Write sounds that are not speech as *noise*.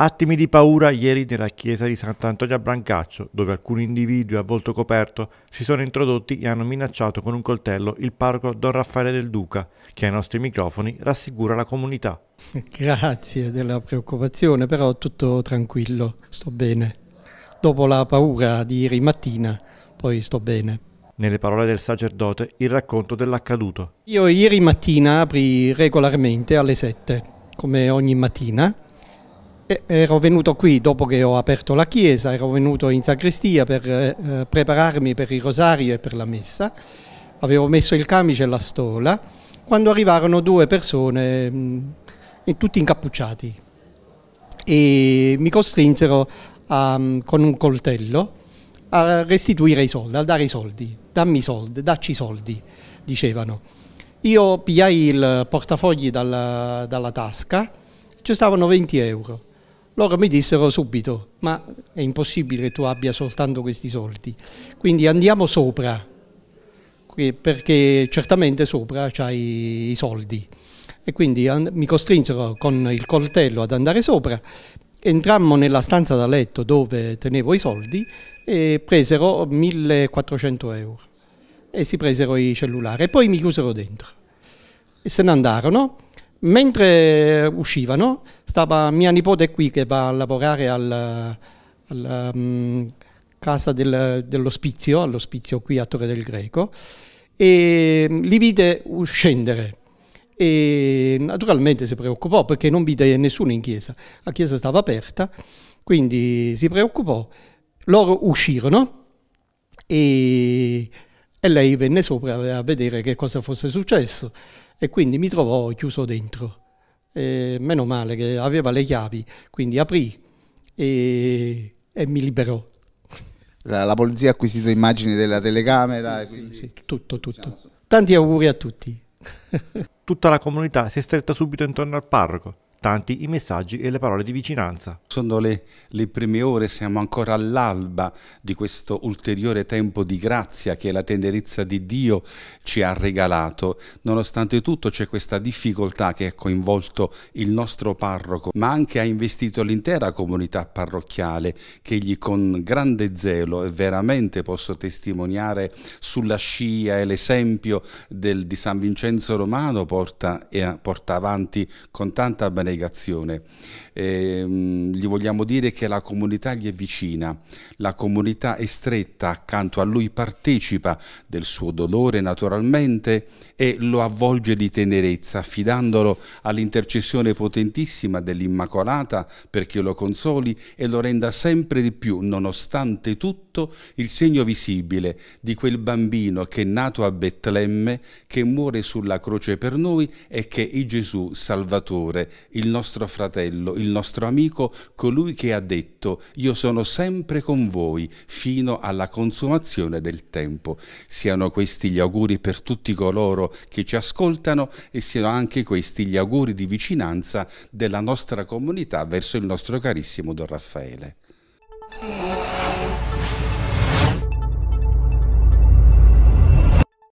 Attimi di paura ieri nella chiesa di Sant'Antonio a Brancaccio, dove alcuni individui a volto coperto si sono introdotti e hanno minacciato con un coltello il parroco Don Raffaele del Duca, che ai nostri microfoni rassicura la comunità. *laughs* Grazie della preoccupazione, però tutto tranquillo, sto bene. Dopo la paura di ieri mattina, poi sto bene nelle parole del sacerdote, il racconto dell'accaduto. Io ieri mattina apri regolarmente alle 7, come ogni mattina, ero venuto qui dopo che ho aperto la chiesa, ero venuto in sacrestia per eh, prepararmi per il rosario e per la messa, avevo messo il camice e la stola, quando arrivarono due persone, mh, mm, tutti incappucciati, e mi costrinsero a, um, con un coltello a restituire i soldi, a dare i soldi, dammi i soldi, dacci i soldi, dicevano. Io pigliai il portafogli dalla, dalla tasca, ci stavano 20 euro loro mi dissero subito, ma è impossibile che tu abbia soltanto questi soldi, quindi andiamo sopra, perché certamente sopra c'hai i soldi. E quindi mi costrinsero con il coltello ad andare sopra, entrammo nella stanza da letto dove tenevo i soldi e presero 1400 euro e si presero i cellulari e poi mi chiusero dentro e se ne andarono Mentre uscivano, stava mia nipote qui che va a lavorare alla, alla um, casa del, dell'ospizio, all'ospizio qui a Torre del Greco, e um, li vide scendere e naturalmente si preoccupò perché non vide nessuno in chiesa. La chiesa stava aperta, quindi si preoccupò. Loro uscirono e, e lei venne sopra a vedere che cosa fosse successo e quindi mi trovò chiuso dentro. E meno male che aveva le chiavi, quindi aprì e, e mi liberò. La, la, polizia ha acquisito immagini della telecamera. Sì, quindi... sì, sì, tutto, tutto. Tanti auguri a tutti. Tutta la comunità si è stretta subito intorno al parroco tanti i messaggi e le parole di vicinanza. Sono le, le, prime ore, siamo ancora all'alba di questo ulteriore tempo di grazia che la tenerezza di Dio ci ha regalato. Nonostante tutto c'è questa difficoltà che ha coinvolto il nostro parroco, ma anche ha investito l'intera comunità parrocchiale che egli con grande zelo e veramente posso testimoniare sulla scia e l'esempio di San Vincenzo Romano porta, eh, porta avanti con tanta beneficenza negazione. Eh, gli vogliamo dire che la comunità gli è vicina, la comunità è stretta accanto a lui, partecipa del suo dolore naturalmente e lo avvolge di tenerezza, affidandolo all'intercessione potentissima dell'Immacolata perché lo consoli e lo renda sempre di più, nonostante tutto, il segno visibile di quel bambino che è nato a Betlemme, che muore sulla croce per noi e che è Gesù Salvatore, il nostro fratello, il nostro amico, colui che ha detto io sono sempre con voi fino alla consumazione del tempo. Siano questi gli auguri per tutti coloro che ci ascoltano e siano anche questi gli auguri di vicinanza della nostra comunità verso il nostro carissimo Don Raffaele.